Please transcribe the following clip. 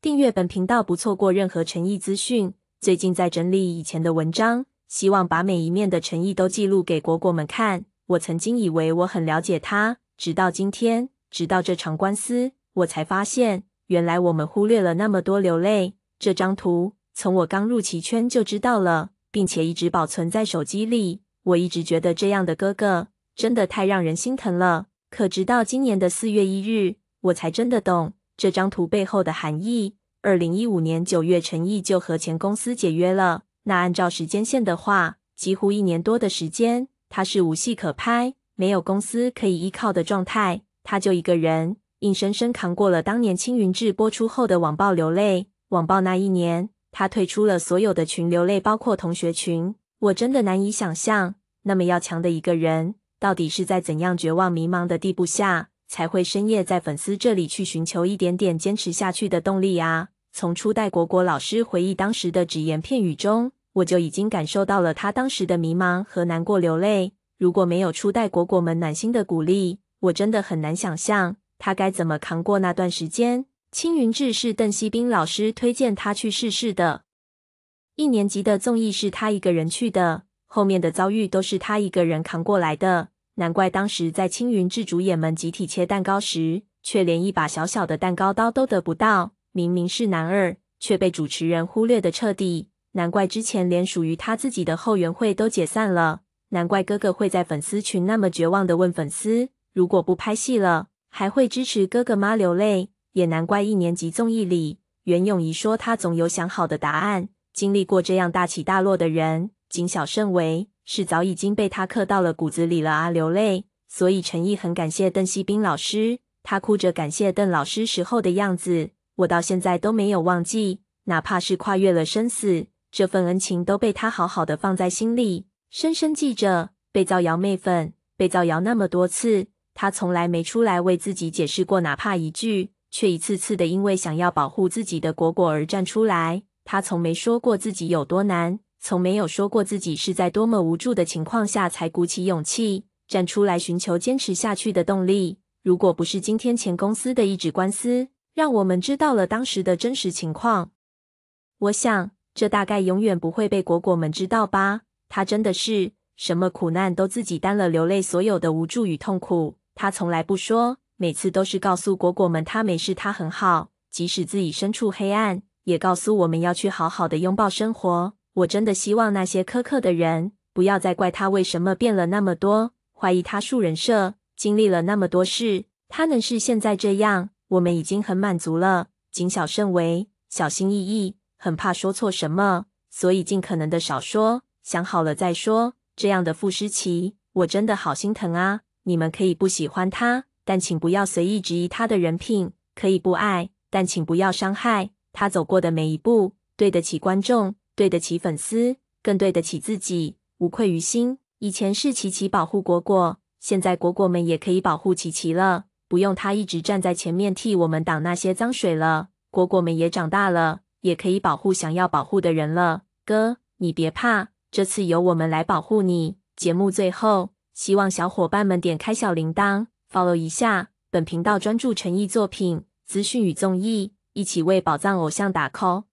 订阅本频道，不错过任何诚意资讯。最近在整理以前的文章，希望把每一面的诚意都记录给果果们看。我曾经以为我很了解他，直到今天，直到这场官司，我才发现，原来我们忽略了那么多流泪。这张图从我刚入棋圈就知道了，并且一直保存在手机里。我一直觉得这样的哥哥真的太让人心疼了。可直到今年的四月一日，我才真的懂。这张图背后的含义。二零一五年九月，陈毅就和前公司解约了。那按照时间线的话，几乎一年多的时间，他是无戏可拍，没有公司可以依靠的状态，他就一个人硬生生扛过了当年《青云志》播出后的网暴流泪。网暴那一年，他退出了所有的群，流泪，包括同学群。我真的难以想象，那么要强的一个人，到底是在怎样绝望迷茫的地步下？才会深夜在粉丝这里去寻求一点点坚持下去的动力啊！从初代果果老师回忆当时的只言片语中，我就已经感受到了他当时的迷茫和难过流泪。如果没有初代果果们暖心的鼓励，我真的很难想象他该怎么扛过那段时间。青云志是邓锡斌老师推荐他去试试的，一年级的综艺是他一个人去的，后面的遭遇都是他一个人扛过来的。难怪当时在青云志主演们集体切蛋糕时，却连一把小小的蛋糕刀都得不到。明明是男二，却被主持人忽略的彻底。难怪之前连属于他自己的后援会都解散了。难怪哥哥会在粉丝群那么绝望的问粉丝：“如果不拍戏了，还会支持哥哥吗？”流泪也难怪一年级综艺里，袁咏仪说她总有想好的答案。经历过这样大起大落的人，谨小慎微。是早已经被他刻到了骨子里了啊！流泪，所以陈毅很感谢邓锡斌老师。他哭着感谢邓老师时候的样子，我到现在都没有忘记。哪怕是跨越了生死，这份恩情都被他好好的放在心里，深深记着。被造谣、妹粉、被造谣那么多次，他从来没出来为自己解释过哪怕一句，却一次次的因为想要保护自己的果果而站出来。他从没说过自己有多难。从没有说过自己是在多么无助的情况下才鼓起勇气站出来寻求坚持下去的动力。如果不是今天前公司的一纸官司，让我们知道了当时的真实情况，我想这大概永远不会被果果们知道吧。他真的是什么苦难都自己担了，流泪所有的无助与痛苦，他从来不说，每次都是告诉果果们他没事，他很好，即使自己身处黑暗，也告诉我们要去好好的拥抱生活。我真的希望那些苛刻的人不要再怪他为什么变了那么多，怀疑他树人设，经历了那么多事，他能是现在这样，我们已经很满足了。谨小慎微，小心翼翼，很怕说错什么，所以尽可能的少说，想好了再说。这样的傅诗琪，我真的好心疼啊！你们可以不喜欢他，但请不要随意质疑他的人品；可以不爱，但请不要伤害他走过的每一步，对得起观众。对得起粉丝，更对得起自己，无愧于心。以前是琪琪保护果果，现在果果们也可以保护琪琪了，不用他一直站在前面替我们挡那些脏水了。果果们也长大了，也可以保护想要保护的人了。哥，你别怕，这次由我们来保护你。节目最后，希望小伙伴们点开小铃铛，follow 一下本频道，专注诚意作品资讯与综艺，一起为宝藏偶像打 call。